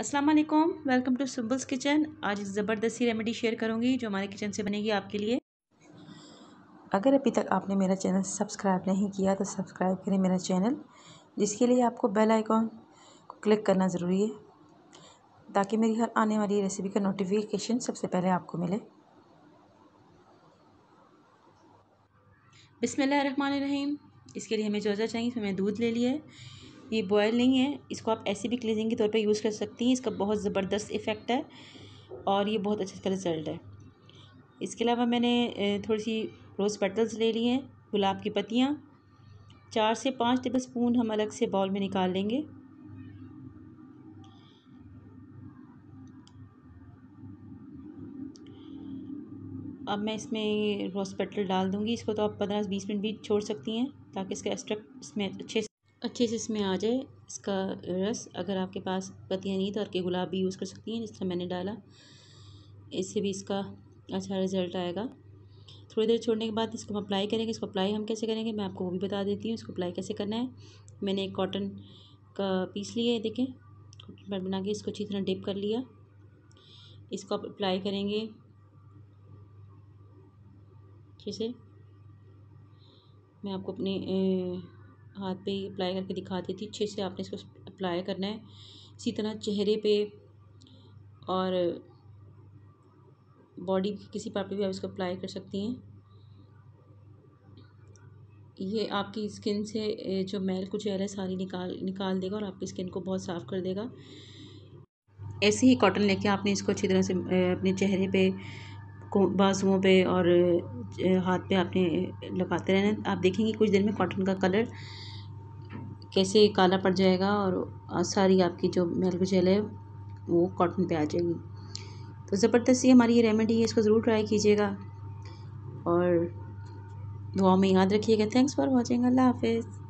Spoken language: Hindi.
अस्सलाम वालेकुम वेलकम टू सिम्बल्स किचन आज एक ज़बरदस्ती रेमेडी शेयर करूँगी जो हमारे किचन से बनेगी आपके लिए अगर अभी तक आपने मेरा चैनल सब्सक्राइब नहीं किया तो सब्सक्राइब करें मेरा चैनल जिसके लिए आपको बेल आइकॉन को क्लिक करना ज़रूरी है ताकि मेरी हर आने वाली रेसिपी का नोटिफिकेशन सबसे पहले आपको मिले बिसमीम इसके लिए हमें जो चाहिए मैं दूध ले लिया है ये बॉयल नहीं है इसको आप ऐसे भी क्लीजिंग के तौर पे यूज़ कर सकती हैं इसका बहुत ज़बरदस्त इफ़ेक्ट है और ये बहुत अच्छा इसका रिज़ल्ट है इसके अलावा मैंने थोड़ी सी रोज़ पेटल्स ले ली हैं गुलाब की पत्तियाँ चार से पाँच टेबल स्पून हम अलग से बॉल में निकाल लेंगे अब मैं इसमें रोज़ पेटल डाल दूंगी इसको तो आप पंद्रह बीस मिनट भी छोड़ सकती हैं ताकि इसका एक्स्ट्रा इसमें अच्छे अच्छे से इसमें आ जाए इसका रस अगर आपके पास पतिया नहीं तो के गुलाब भी यूज़ कर सकती हैं जिस तरह मैंने डाला इससे भी इसका अच्छा रिज़ल्ट आएगा थोड़ी देर छोड़ने के बाद इसको हम अप्लाई करेंगे इसको अप्लाई हम कैसे करेंगे मैं आपको वो भी बता देती हूँ इसको अप्लाई कैसे करना है मैंने एक कॉटन का पीस लिया है देखें कॉटन पैड बना के इसको अच्छी तरह डिप कर लिया इसको आप अप्लाई करेंगे अच्छे से मैं आपको अपने हाथ पे ही अप्लाई करके दिखा देती अच्छे से आपने इसको अप्लाई करना है इसी तरह चेहरे पे और बॉडी किसी पार्ट पे भी आप इसको अप्लाई कर सकती हैं ये आपकी स्किन से जो मैल कुछ है सारी निकाल निकाल देगा और आपकी स्किन को बहुत साफ़ कर देगा ऐसे ही कॉटन लेके आपने इसको अच्छी तरह से अपने चेहरे पे बाजुओं पे और हाथ पे आपने लगाते रहना आप देखेंगे कुछ देर में कॉटन का कलर कैसे काला पड़ जाएगा और सारी आपकी जो महल जेल है वो कॉटन पे आ जाएगी तो ज़बरदस्त ये हमारी ये रेमेडी है इसको ज़रूर ट्राई कीजिएगा और दुआ में याद रखिएगा थैंक्स फॉर वॉचिंग अल्लाह हाफिज़